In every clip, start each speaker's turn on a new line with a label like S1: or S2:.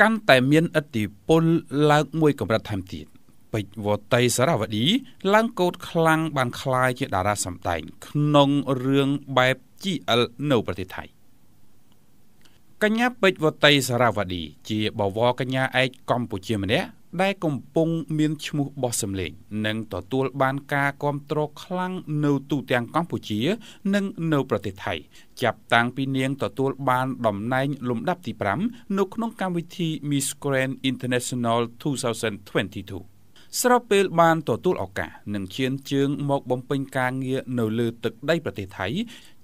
S1: កាន់តែមានឥទ្ធិពលឡើងមួយកម្រិតថែមទៀតពេជ្រវតីសារវឌីឡើងកោតខ្លាំងបានคล้ายជាតារាសម្ដែងក្នុងរឿងបែប GL នៅប្រទេសថៃកញ្ញាពេជ្រវតីសារវឌីជាបវរកញ្ញាឯកកម្ពុជាម្នាក់ដែលកំពុង មានឈ្មោះបោះសម្លេងនិងទទួល បានការគ្រប់គ្រងខ្លាំងនៅទូទាំងកម្ពុជា និងនៅប្រទេសថៃ ចាប់តាំងពីនាង ទទួលបានតំណែង លំដាប់ទី5នៅក្នុងកម្មវិធី Miss Grand International 2022 ស្របពេល បានទទួលឱកាសនិងឈានជើងមកបំពេញការងារនៅលើទឹកដី ប្រទេសថៃ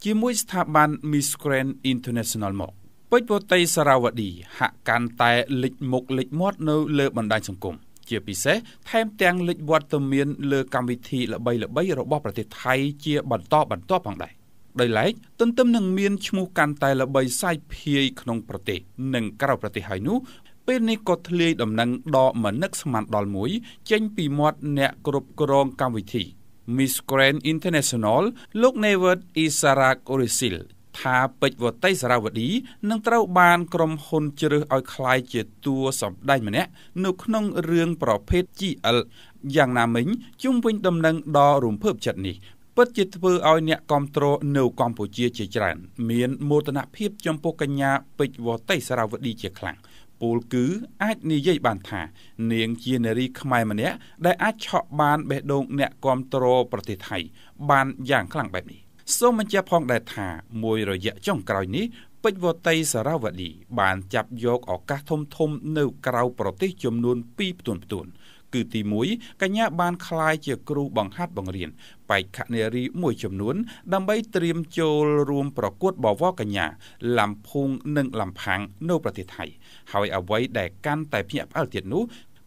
S1: ជាមួយស្ថាប័ន Miss Grand International មកពេជ្រវតីសារវឌីហាក់កាន់តែលិចមុខលិចមាត់នៅលើបណ្ដាញសង្គមជាពិសេសថែមទាំងលេចវត្តមានលើកម្មវិធីល្បីៗរបស់ប្រទេសថៃជាបន្តបន្ទាប់ផងដែរដោយឡែកទន្ទឹមនឹងមានឈ្មោះកាន់តែល្បីសាយភាយក្នុងប្រទេសនិងក្រៅប្រទេសហើយនោះ ពេលនេះក៏ធ្លាយដំណឹងដ៏មនឹកស្មានដល់មួយ ចេញពីមាត់អ្នកគ្រប់គ្រងកម្មវិធី Miss Grand International លោក Never Isarak Orisil ថាពេជ្រវតីសារាវឌីនឹងត្រូវបានក្រុមហ៊ុនជ្រើសឲ្យคล้ายជាតួសម្ដេចម្នាក់នៅក្នុងរឿងប្រភេទ GL យ៉ាងណាមិញជុំវិញដំណឹងដ៏រំភើបចិត្តនេះពិតជាធ្វើឲ្យអ្នកគ្រប់គ្រងនៅកម្ពុជាជាច្រើន មានមោទនភាពចំពោះកញ្ញាពេជ្រវតីសារាវឌីជាខ្លាំងពូលគឺអាចនិយាយ បានថា នាងជានារី ខ្មែរម្នាក់ដែលអាចឆក់បាន បេះដូងអ្នកគ្រប់គ្រងប្រទេសថៃ បានយ៉ាងខ្លាំងបែបនេះសូមបញ្ជាក់ផងដែរថាមួយរយៈចុងក្រោយនេះពេជ្រវតីសារវឌីបានចាប់យកឱកាសធំធំនៅក្រៅប្រទេសចំនួន2ផ្ទួនផ្ទួនគឺទី1កញ្ញាបានក្លាយជាគ្រូបង្ហាត់បង្រៀនបេក្ខនារីមួយចំនួន ដើម្បីត្រៀមចូលរួមប្រកួតបវរកញ្ញាលំភូងនិងលំផាំងនៅប្រទេសថៃហើយអ្វីដែលកាន់តែភ្ញាក់ផ្អើលទៀតនោះ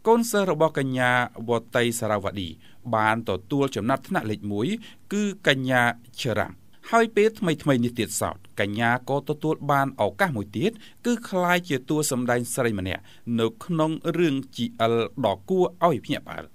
S1: កូនសិស្សរបស់កញ្ញាវតីសារវឌីបាន ទទួលចំណាត់ថ្នាក់លេខ1គឺកញ្ញាឈរ៉ាំហើយពេលថ្មីថ្មីនេះទៀតសោតកញ្ញាក៏ទទួលបានឱកាសមួយទៀតគឺក្លាយជាតួសម្ដែងស្រីម្នាក់នៅក្នុងរឿង GL ដ៏គួរឲ្យភ្ញាក់ផ្អើល